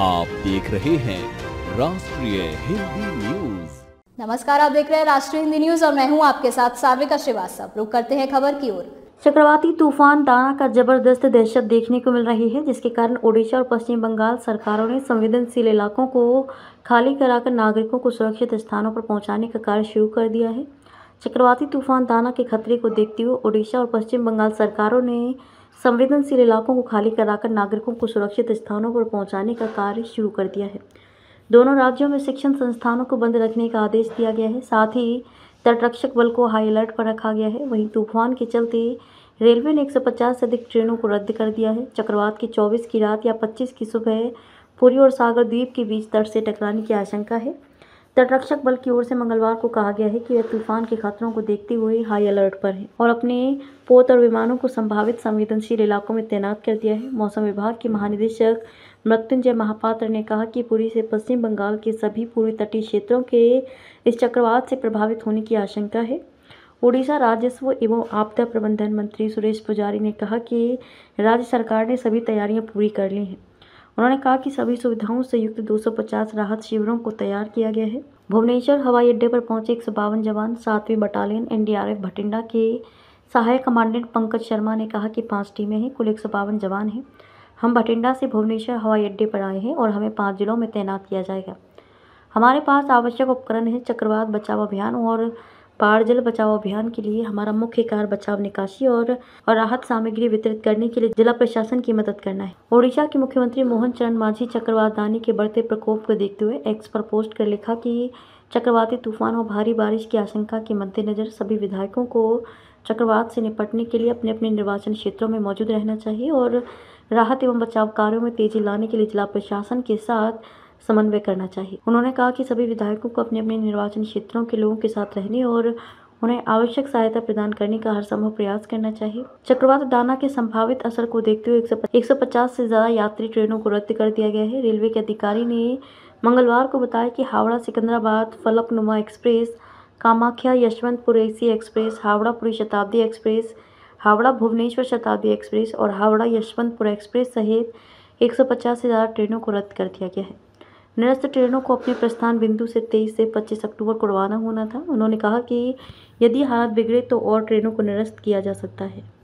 आप देख रहे हैं राष्ट्रीय हिंदी न्यूज नमस्कार आप देख रहे हैं राष्ट्रीय हिंदी न्यूज और मैं हूं आपके साथ सार्विका श्रीवास्तव रुक करते हैं खबर की ओर चक्रवाती तूफान दाना का जबरदस्त दहशत देखने को मिल रही है जिसके कारण ओडिशा और पश्चिम बंगाल सरकारों ने संवेदनशील इलाकों को खाली कराकर नागरिकों को सुरक्षित स्थानों पर पहुंचाने का कार्य शुरू कर दिया है चक्रवाती तूफान दाना के खतरे को देखते हुए ओडिशा और पश्चिम बंगाल सरकारों ने संवेदनशील इलाकों को खाली कराकर नागरिकों को सुरक्षित स्थानों पर पहुंचाने का कार्य शुरू कर दिया है दोनों राज्यों में शिक्षण संस्थानों को बंद रखने का आदेश दिया गया है साथ ही तटरक्षक बल को हाई अलर्ट पर रखा गया है वहीं तूफान के चलते रेलवे ने 150 से अधिक ट्रेनों को रद्द कर दिया है चक्रवात की 24 की रात या 25 की सुबह पुरी और सागर द्वीप के बीच तट से टकराने की आशंका है तटरक्षक बल की ओर से मंगलवार को कहा गया है कि वह तूफान के खतरों को देखते हुए हाई अलर्ट पर है और अपने पोत और विमानों को संभावित संवेदनशील इलाकों में तैनात कर दिया है मौसम विभाग के महानिदेशक मृत्युंजय महापात्र ने कहा कि पूरी से पश्चिम बंगाल के सभी पूर्वी तटीय क्षेत्रों के इस चक्रवात से प्रभावित होने की आशंका है ओडिशा राजस्व एवं आपदा प्रबंधन मंत्री सुरेश पुजारी ने कहा कि राज्य सरकार ने सभी तैयारियां पूरी कर ली हैं उन्होंने कहा कि सभी सुविधाओं से युक्त 250 राहत शिविरों को तैयार किया गया है भुवनेश्वर हवाई अड्डे पर पहुंचे एक जवान सातवीं बटालियन एनडीआरएफ भटिंडा के सहायक कमांडेंट पंकज शर्मा ने कहा कि पाँच टीमें हैं कुल एक जवान हैं हम भटिंडा से भुवनेश्वर हवाई अड्डे पर आए हैं और हमें पाँच जिलों में तैनात किया जाएगा हमारे पास आवश्यक उपकरण है चक्रवात बचाव अभियान और बाढ़ जल बचाव अभियान के लिए हमारा मुख्य कार्य बचाव निकासी और, राहत सामग्री वितरित करने के लिए जिला प्रशासन की मदद करना है ओडिशा के मुख्यमंत्री मोहन चरण मांझी चक्रवात दानी के बढ़ते प्रकोप को देखते हुए एक्स पर पोस्ट कर लिखा कि चक्रवाती तूफान और भारी बारिश की आशंका के मद्देनज़र सभी विधायकों को चक्रवात से निपटने के लिए अपने अपने निर्वाचन क्षेत्रों में मौजूद रहना चाहिए और राहत एवं बचाव कार्यों में तेजी लाने के लिए जिला प्रशासन के साथ समन्वय करना चाहिए उन्होंने कहा कि सभी विधायकों को अपने अपने निर्वाचन क्षेत्रों के लोगों के साथ रहने और उन्हें आवश्यक सहायता प्रदान करने का हर संभव प्रयास करना चाहिए चक्रवात दाना के संभावित असर को देखते हुए 150 से ज्यादा यात्री ट्रेनों को रद्द कर दिया गया है रेलवे के अधिकारी ने मंगलवार को बताया कि Howrah Secunderabad Falaknuma express Kamakhya Yesvantpur AC express Howrah Puri Shatabdi express Howrah Bhubaneswar शताब्दी एक्सप्रेस और हावड़ा यशवंतपुर एक्सप्रेस सहित एक से ज़्यादा ट्रेनों को रद्द कर दिया गया है निरस्त ट्रेनों को अपने प्रस्थान बिंदु से तेईस से पच्चीस अक्टूबर को रवाना होना था उन्होंने कहा कि यदि हालात बिगड़े तो और ट्रेनों को निरस्त किया जा सकता है